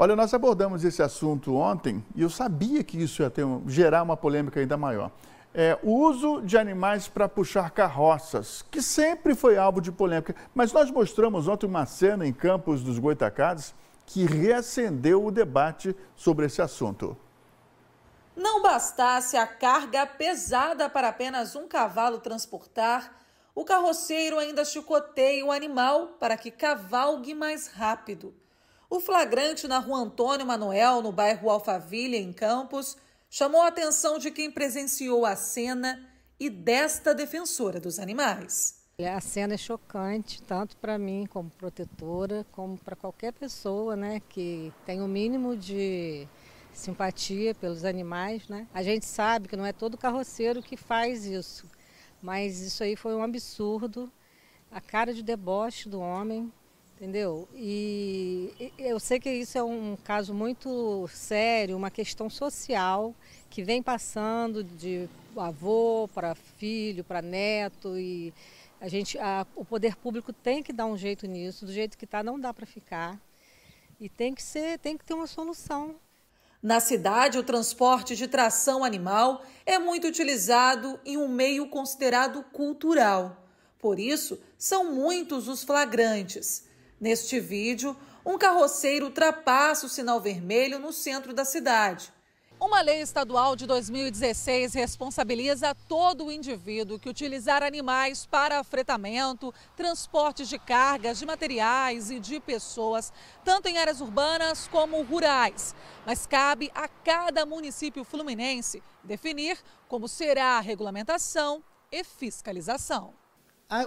Olha, nós abordamos esse assunto ontem e eu sabia que isso ia ter, gerar uma polêmica ainda maior. É, o uso de animais para puxar carroças, que sempre foi alvo de polêmica. Mas nós mostramos ontem uma cena em Campos dos Goitacazes que reacendeu o debate sobre esse assunto. Não bastasse a carga pesada para apenas um cavalo transportar, o carroceiro ainda chicoteia o animal para que cavalgue mais rápido. O flagrante na rua Antônio Manuel, no bairro Alfaville, em Campos, chamou a atenção de quem presenciou a cena e desta defensora dos animais. É, a cena é chocante, tanto para mim como protetora, como para qualquer pessoa né, que tem o um mínimo de simpatia pelos animais. Né? A gente sabe que não é todo carroceiro que faz isso, mas isso aí foi um absurdo. A cara de deboche do homem, entendeu? E eu sei que isso é um caso muito sério, uma questão social que vem passando de avô para filho, para neto e a gente, a, o poder público tem que dar um jeito nisso, do jeito que está não dá para ficar e tem que ser, tem que ter uma solução. Na cidade, o transporte de tração animal é muito utilizado em um meio considerado cultural. Por isso, são muitos os flagrantes. Neste vídeo, um carroceiro ultrapassa o sinal vermelho no centro da cidade. Uma lei estadual de 2016 responsabiliza todo o indivíduo que utilizar animais para afretamento, transportes de cargas, de materiais e de pessoas, tanto em áreas urbanas como rurais. Mas cabe a cada município fluminense definir como será a regulamentação e fiscalização.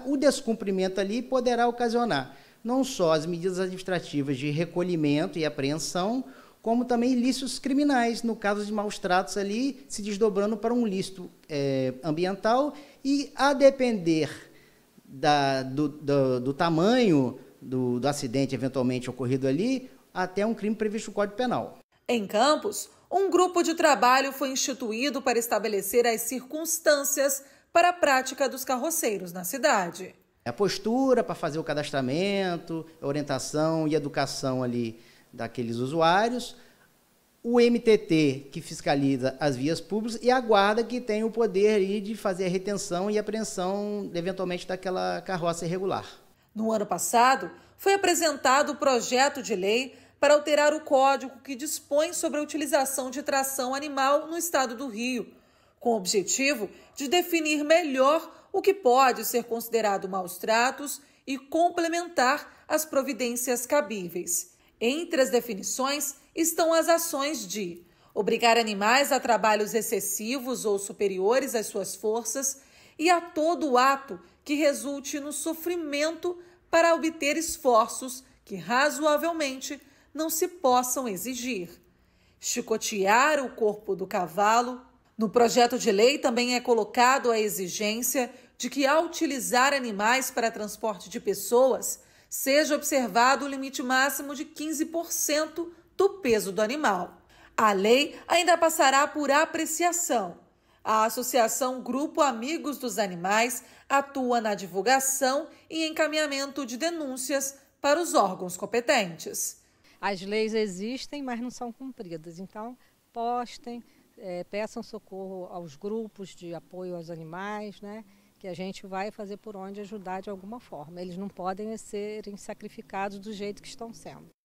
O descumprimento ali poderá ocasionar não só as medidas administrativas de recolhimento e apreensão, como também ilícitos criminais, no caso de maus tratos ali, se desdobrando para um lícito é, ambiental e, a depender da, do, do, do, tamanho do, do acidente eventualmente ocorrido ali, até um crime previsto no Código Penal. Em Campos, um grupo de trabalho foi instituído para estabelecer as circunstâncias para a prática dos carroceiros na cidade. É a postura para fazer o cadastramento, a orientação e educação ali daqueles usuários, o MTT que fiscaliza as vias públicas e a guarda que tem o poder ali de fazer a retenção e apreensão eventualmente daquela carroça irregular. No ano passado, foi apresentado o projeto de lei para alterar o código que dispõe sobre a utilização de tração animal no estado do Rio, com o objetivo de definir melhor o que pode ser considerado maus tratos e complementar as providências cabíveis. Entre as definições estão as ações de obrigar animais a trabalhos excessivos ou superiores às suas forças e a todo ato que resulte no sofrimento para obter esforços que razoavelmente não se possam exigir. Chicotear o corpo do cavalo, no projeto de lei também é colocado a exigência de que, ao utilizar animais para transporte de pessoas, seja observado o limite máximo de 15% do peso do animal. A lei ainda passará por apreciação. A Associação Grupo Amigos dos Animais atua na divulgação e encaminhamento de denúncias para os órgãos competentes. As leis existem, mas não são cumpridas. Então, postem, é, peçam socorro aos grupos de apoio aos animais, né? que a gente vai fazer por onde ajudar de alguma forma. Eles não podem serem sacrificados do jeito que estão sendo.